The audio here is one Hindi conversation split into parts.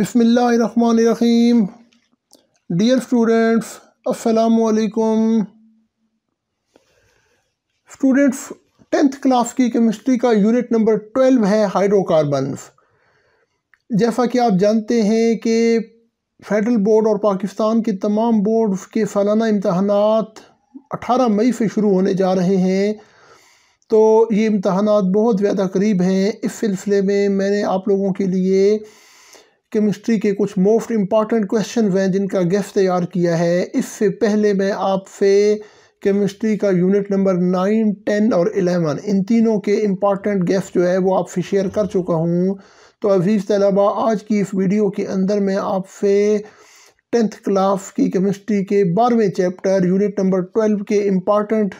बिसमीम डियर स्टूडेंट्स असलकुम स्टूडेंट्स टेंथ क्लास की केमिस्ट्री का यूनिट नंबर ट्वेल्व है हाइड्रोकार्बन जैसा कि आप जानते हैं कि फेडरल बोर्ड और पाकिस्तान के तमाम बोर्ड के सालाना इम्तहान 18 मई से शुरू होने जा रहे हैं तो ये इम्तहान बहुत ज़्यादा करीब हैं इस सिलसिले में मैंने आप लोगों के लिए केमिस्ट्री के कुछ मोस्ट इम्पॉर्टेंट क्वेश्चन हैं जिनका गेफ तैयार किया है इससे पहले मैं आपसे केमिस्ट्री का यूनिट नंबर नाइन टेन और एलेवन इन तीनों के इम्पॉर्टेंट गेफ जो है वो आपसे शेयर कर चुका हूँ तो अजीज़ तलबा आज की इस वीडियो के अंदर मैं आपसे टेंथ क्लास की केमिस्ट्री के बारहवें चैप्टर यूनिट नंबर ट्वेल्व के इम्पॉर्टेंट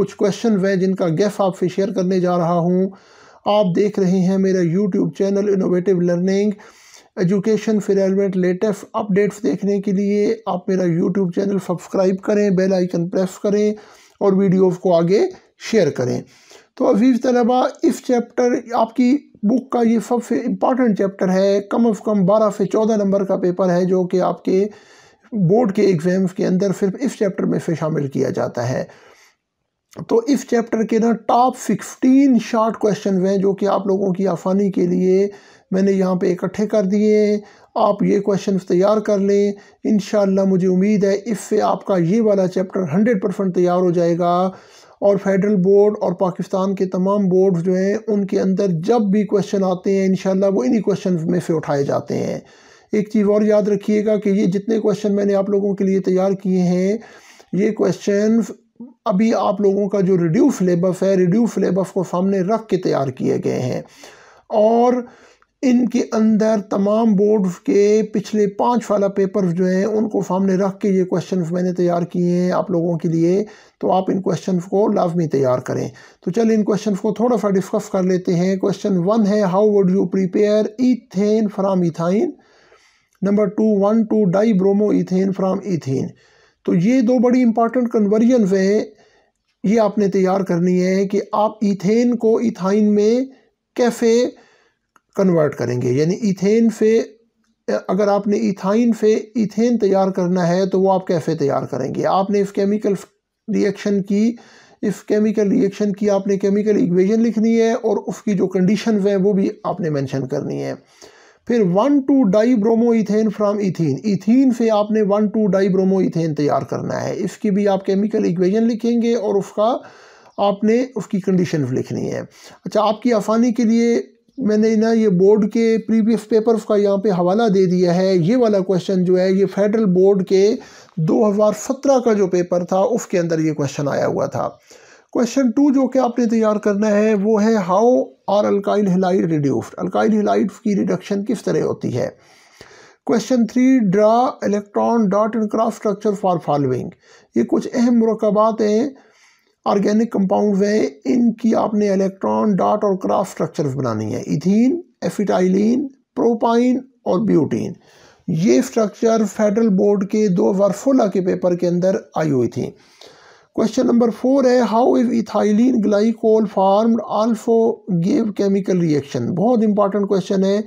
कुछ क्वेश्चन हैं जिनका गेफ आपसे शेयर करने जा रहा हूँ आप देख रहे हैं मेरा YouTube channel innovative learning education फिर एलमेंट लेटेस्ट अपडेट्स देखने के लिए आप मेरा यूट्यूब चैनल सब्सक्राइब करें बेल आइकन प्रेस करें और वीडियोस को आगे शेयर करें तो अजीज़ तलबा इस चैप्टर आपकी बुक का ये सबसे इम्पॉर्टेंट चैप्टर है कम अज़ कम बारह से चौदह नंबर का पेपर है जो कि आपके बोर्ड के एग्ज़ाम्स के अंदर सिर्फ इस चैप्टर में से शामिल किया जाता है तो इस चैप्टर के ना टॉप सिक्सटीन शॉर्ट क्वेश्चन हैं जो कि आप लोगों की आसानी के लिए मैंने यहाँ पे इकट्ठे कर दिए हैं आप ये क्वेश्चन तैयार कर लें इन मुझे उम्मीद है इससे आपका ये वाला चैप्टर हंड्रेड परसेंट तैयार हो जाएगा और फेडरल बोर्ड और पाकिस्तान के तमाम बोर्ड जो हैं उनके अंदर जब भी क्वेश्चन आते हैं इन वो इन्हीं क्वेश्चन में से उठाए जाते हैं एक चीज़ और याद रखिएगा कि ये जितने क्वेश्चन मैंने आप लोगों के लिए तैयार किए हैं ये क्वेश्चन अभी आप लोगों का जो रिड्यू सिलेबस है रिड्यू सिलेबस को सामने रख के तैयार किए गए हैं और इनके अंदर तमाम बोर्ड के पिछले पाँच वाला पेपर जो हैं उनको सामने रख के ये क्वेश्चन मैंने तैयार किए हैं आप लोगों के लिए तो आप इन क्वेश्चन को लाजमी तैयार करें तो चल इन क्वेश्चन को थोड़ा सा डिस्कस कर लेते हैं क्वेश्चन वन है how would you prepare ethane from ethyne number two one two dibromoethane from ethane तो ये दो बड़ी इंपॉर्टेंट कन्वर्जन हैं ये आपने तैयार करनी है कि आप इथेन को इथाइन में कैफे कन्वर्ट करेंगे यानी इथेन से अगर आपने इथाइन से इथेन तैयार करना है तो वो आप कैफे तैयार करेंगे आपने इस केमिकल रिएक्शन की इस केमिकल रिएक्शन की आपने केमिकल इक्वेशन लिखनी है और उसकी जो कंडीशन हैं वो भी आपने मेंशन करनी है फिर one two dibromoethane from ethene ethene से आपने one two dibromoethane तैयार करना है इसकी भी आप केमिकल इक्वेजन लिखेंगे और उसका आपने उसकी कंडीशन लिखनी है अच्छा आपकी आसानी के लिए मैंने ना ये बोर्ड के प्रीवियस पेपर का यहाँ पे हवाला दे दिया है ये वाला क्वेश्चन जो है ये फेडरल बोर्ड के 2017 का जो पेपर था उसके अंदर ये क्वेश्चन आया हुआ था क्वेश्चन टू जो कि आपने तैयार करना है वो है how are alkyl halide reduced alkyl halide की रिडक्शन किस तरह होती है question three draw electron dot and cross structure for following ये कुछ अहम मरकबात हैं ऑर्गेनिक कंपाउंड हैं इनकी आपने इलेक्ट्रॉन डॉट और क्रॉस स्ट्रक्चर बनानी है इथीन एफिटाइलिन प्रोपाइन और ब्यूटीन ये स्ट्रक्चर फेडरल बोर्ड के दो वर्फोला के पेपर के अंदर आई हुई थी क्वेश्चन नंबर फोर है how is ethylene glycol formed also give chemical reaction बहुत इंपॉर्टेंट क्वेश्चन है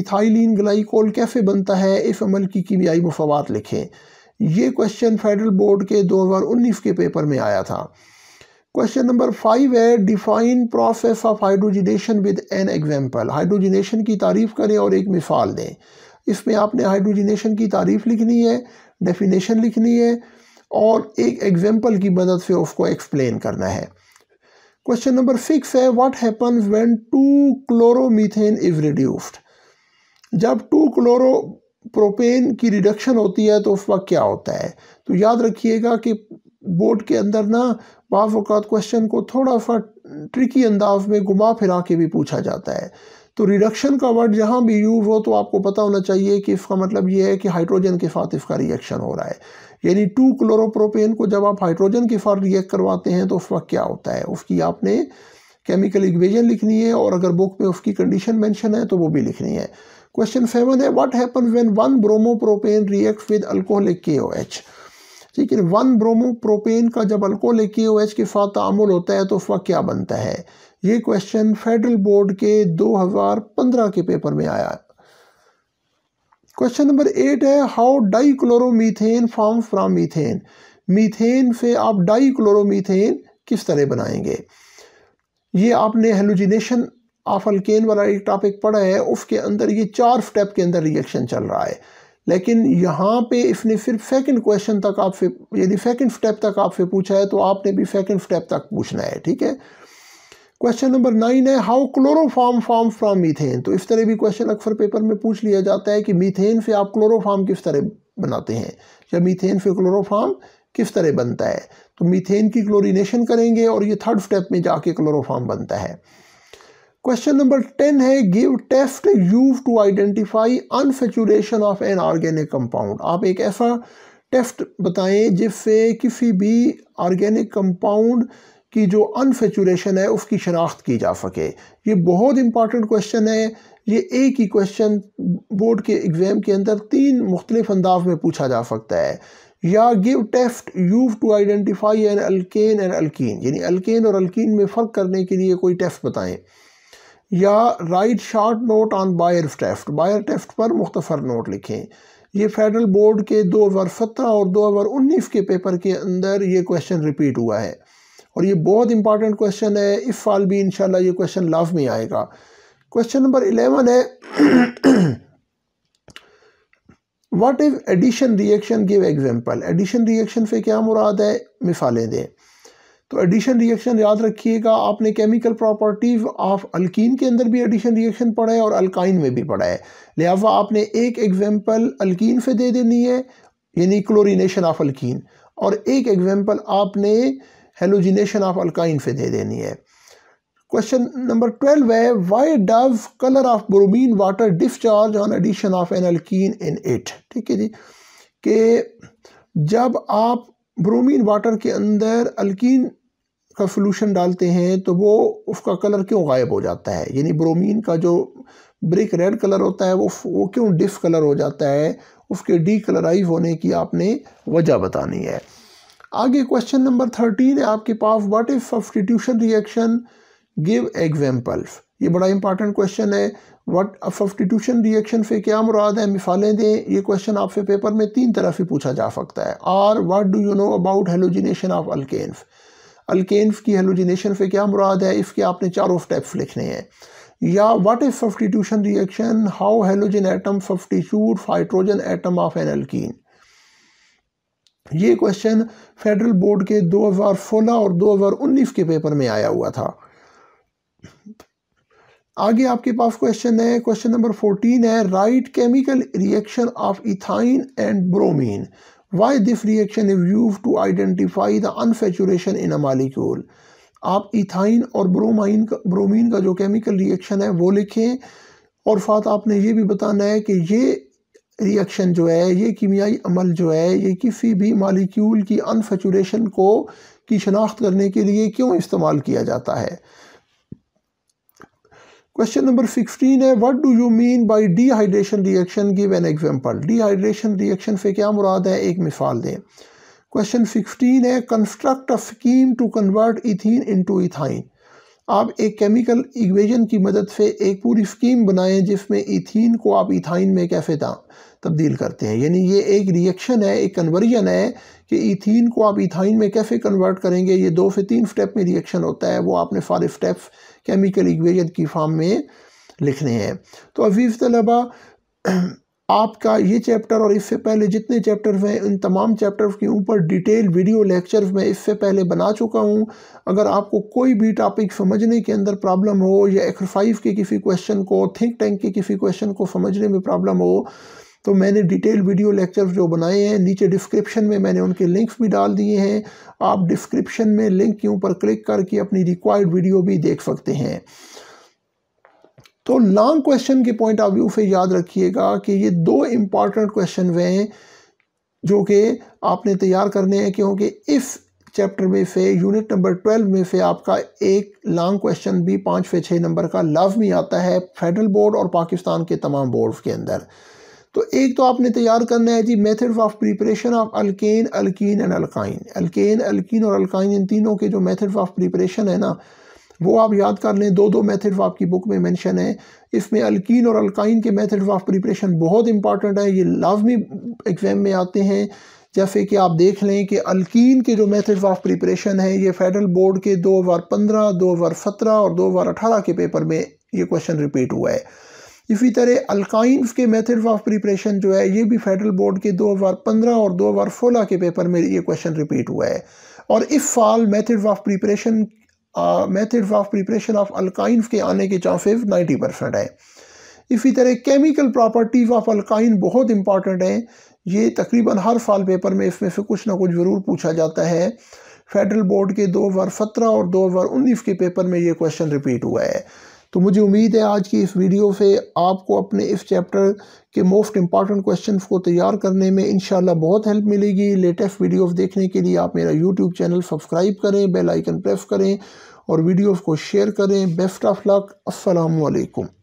इथाइलिन ग्लाइकोल कैसे बनता है इस अमल की कीमियाई मफवात लिखें ये क्वेश्चन फेडरल बोर्ड के 2019 के पेपर में आया था क्वेश्चन नंबर फाइव है define process of hydrogenation with an example hydrogenation की तारीफ़ करें और एक मिसाल दें इसमें आपने हाइड्रोजिनेशन की तारीफ़ लिखनी है डेफिनेशन लिखनी है और एक एग्जाम्पल की मदद से उसको एक्सप्लेन करना है क्वेश्चन नंबर सिक्स है what happens when two chloromethane is reduced जब टू क्लोरो प्रोपेन की रिडक्शन होती है तो उस वक्त क्या होता है तो याद रखिएगा कि बोर्ड के अंदर ना बाज़ क्वेश्चन को थोड़ा सा ट्रिकी अंदाज में घुमा फिरा के भी पूछा जाता है तो रिडक्शन का वर्ड जहाँ भी यूज़ हो तो आपको पता होना चाहिए कि इसका मतलब ये है कि हाइड्रोजन के साथ इसका रिएक्शन हो रहा है यानी टू क्लोरोप्रोपेन को जब आप हाइड्रोजन के साथ रिएक्ट करवाते हैं तो उस वक्त क्या होता है उसकी आपने केमिकल इक्वेजन लिखनी है और अगर बुक में उसकी कंडीशन मैंशन है तो वो भी लिखनी है क्वेश्चन सेवन है what happen when one bromopropane react with alcoholic K O H ठीक है वन ब्रोमोप्रोपेन का जब अल्कोहलिक के ओ एच के साथ तामुल होता है तो उस वक्त क्या बनता है ये क्वेश्चन फेडरल बोर्ड के 2015 के पेपर में आया क्वेश्चन नंबर एट है how di form from methane methane से आप डाई किस तरह बनाएंगे ये आपने हेलोजिनेशन ऑफ अल्केन वाला एक टॉपिक पढ़ा है उसके अंदर ये चार स्टेप के अंदर रिएक्शन चल रहा है लेकिन यहाँ पे इसने फिर सेकंड क्वेश्चन तक आपसे यानी सेकंड स्टेप तक आपसे पूछा है तो आपने भी सेकंड स्टेप तक पूछना है ठीक है क्वेश्चन नंबर नाइन है how chloroform form from methane तो इस तरह भी क्वेश्चन अक्सर पेपर में पूछ लिया जाता है कि मीथेन से आप क्लोरोफॉर्म किस तरह बनाते हैं या मीथेन से क्लोरोफार्म किस तरह बनता है तो मीथेन की क्लोरीनेशन करेंगे और ये थर्ड स्टेप में जाके क्लोरोफार्म बनता है क्वेश्चन नंबर टेन है give test use to identify unsaturation of an organic compound आप एक ऐसा टेस्ट बताएं जिससे किसी भी ऑर्गेनिक कंपाउंड की जो अनफेचुरेशन है उसकी शनाख्त की जा सके ये बहुत इंपॉर्टेंट क्वेश्चन है ये एक ही क्वेश्चन बोर्ड के एग्ज़ाम के अंदर तीन मुख्तलिफ अंदाज में पूछा जा सकता है या गिव टेस्ट यूव to identify an alkane and alkyne यानी अल्केन और अल्किन में फ़र्क करने के लिए कोई टेस्ट बताएं या write short note on Baeyer test Baeyer test पर मुख्तफर नोट लिखें ये फेडरल बोर्ड के दो हज़ार सत्रह और दो हज़ार उन्नीस के पेपर के अंदर ये क्वेश्चन रिपीट हुआ है और ये बहुत इंपॉर्टेंट क्वेश्चन है इफ़ आल भी इन ये क्वेश्चन लाभ में आएगा क्वेश्चन नंबर इलेवन है what if addition reaction give example addition reaction से क्या मुराद है मिसालें दें तो एडिशन रिएक्शन याद रखिएगा आपने केमिकल प्रॉपर्टीज ऑफ अल्कीन के अंदर भी एडिशन रिएक्शन पढ़ा है और अल्काइन में भी पढ़ा है लिहाजा आपने एक एग्जाम्पल अल्कीन से दे देनी है यानी क्लोरिनेशन ऑफ अल्कीन और एक एग्जाम्पल आपने हेलोजिनेशन ऑफ अल्काइन पे दे देनी है क्वेश्चन नंबर ट्वेल्व है why does colour of bromine water discharge on addition of an alkyne in it ठीक है जी कि जब आप ब्रोमीन वाटर के अंदर अल्किन का सोलूशन डालते हैं तो वो उसका कलर क्यों गायब हो जाता है यानी ब्रोमीन का जो ब्रिक रेड कलर होता है वो वो क्यों डिफ कलर हो जाता है उसके डी कलराइज होने की आपने वजह बतानी है आगे क्वेश्चन नंबर थर्टीन है आपके पास what if substitution reaction give examples ये बड़ा इंपॉर्टेंट क्वेश्चन है व्हाट सब्सटीट्यूशन रिएक्शन से क्या मुराद है मिसालें दें ये क्वेश्चन आपसे पेपर में तीन तरह से पूछा जा सकता है और what do you know about halogenation of alkanes alkanes की हेलोजिनेशन से क्या मुराद है इसके आपने चारों स्टेप्स लिखने हैं या what is substitution reaction how halogen atom substitute hydrogen atom of an alkene ये क्वेश्चन फेडरल बोर्ड के 2016 और 2019 के पेपर में आया हुआ था आगे आपके पास क्वेश्चन है क्वेश्चन नंबर 14 है write chemical reaction of ethyne and bromine why this reaction is use to identify the unsaturation in a molecule आप इथाइन और ब्रोमाइन का ब्रोमीन का जो केमिकल रिएक्शन है वो लिखें और साथ आपने ये भी बताना है कि ये रिएक्शन जो है ये कीमियाई अमल जो है ये किसी भी मालिक्यूल की अनफेचुरेशन को की शनाख्त करने के लिए क्यों इस्तेमाल किया जाता है क्वेश्चन नंबर सिक्सटीन है what do you mean by dehydration reaction give an example dehydration reaction से क्या मुराद है एक मिसाल दें क्वेश्चन फिफ्टीन है construct a scheme to convert ethene into ethyne आप एक केमिकल इक्वेशन की मदद से एक पूरी स्कीम बनाएं जिसमें इथीन को आप इथाइन में कैसे तब्दील करते हैं यानी ये एक रिएक्शन है एक कन्वर्जन है कि इथीन को आप इथाइन में कैसे कन्वर्ट करेंगे ये दो से तीन स्टेप में रिएक्शन होता है वो आपने सारे स्टेप्स केमिकल इक्वेशन की फॉर्म में लिखने हैं तो अजीज़ तलबा आपका ये चैप्टर और इससे पहले जितने चैप्टर हैं इन तमाम चैप्टर्स के ऊपर डिटेल वीडियो लेक्चर मैं इससे पहले बना चुका हूँ अगर आपको कोई भी टॉपिक समझने के अंदर प्रॉब्लम हो या एक्सरसाइज के किसी क्वेश्चन को थिंक टैंक के किसी क्वेश्चन को समझने में प्रॉब्लम हो तो मैंने डिटेल वीडियो लेक्चर जो बनाए हैं नीचे डिस्क्रिप्शन में मैंने उनके लिंक्स भी डाल दिए हैं आप डिस्क्रिप्शन में लिंक के ऊपर क्लिक करके अपनी रिक्वायर्ड वीडियो भी देख सकते हैं तो लॉन्ग क्वेश्चन के पॉइंट ऑफ व्यू से याद रखिएगा कि ये दो इम्पॉर्टेंट क्वेश्चन वे हैं जो कि आपने तैयार करने हैं क्योंकि इस चैप्टर में से यूनिट नंबर ट्वेल्व में से आपका एक लॉन्ग क्वेश्चन भी पाँच से छः नंबर का लव में आता है फेडरल बोर्ड और पाकिस्तान के तमाम बोर्ड के अंदर तो एक तो आपने तैयार करना है जी methods of preparation of alkane alkene and alkyne alkane alkene और अल्काइन इन तीनों के जो मेथड्स ऑफ प्रिपरेशन है ना वो आप याद कर लें दो दो मेथड आपकी बुक में मेंशन है इसमें अल्कीन और अल्काइन के मेथड ऑफ प्रिपरेशन बहुत इंपॉर्टेंट है ये लाजमी एग्ज़ाम में आते हैं जैसे कि आप देख लें कि अल्कीन के जो मेथड ऑफ प्रिपरेशन है ये फेडरल बोर्ड के दो हज़ार पंद्रह दो हज़ार सत्रह और दो हज़ार अठारह के पेपर में ये क्वेश्चन रिपीट हुआ है इसी तरह अल्काइन के मेथड ऑफ प्रिपरेशन जो है ये भी फेडरल बोर्ड के दो हज़ार पंद्रह और दो हज़ार सोलह के पेपर में ये क्वेश्चन रिपीट हुआ है और इस साल method of preparation methods of preparation of alkyne के आने के चांसेस 90 परसेंट हैं इसी तरह केमिकल प्रॉपर्टीज़ ऑफ अलकाइन बहुत इंपॉर्टेंट हैं ये तकरीबन हर साल पेपर में इसमें से कुछ ना कुछ ज़रूर पूछा जाता है फेडरल बोर्ड के 2017 और दो के पेपर में ये क्वेश्चन रिपीट हुआ है तो मुझे उम्मीद है आज की इस वीडियो से आपको अपने इस चैप्टर के मोस्ट इंपॉर्टेंट क्वेश्चन को तैयार करने में इनशाला बहुत हेल्प मिलेगी लेटेस्ट वीडियोस देखने के लिए आप मेरा यूट्यूब चैनल सब्सक्राइब करें बेल आइकन प्रेस करें और वीडियोस को शेयर करें बेस्ट ऑफ लक असलकम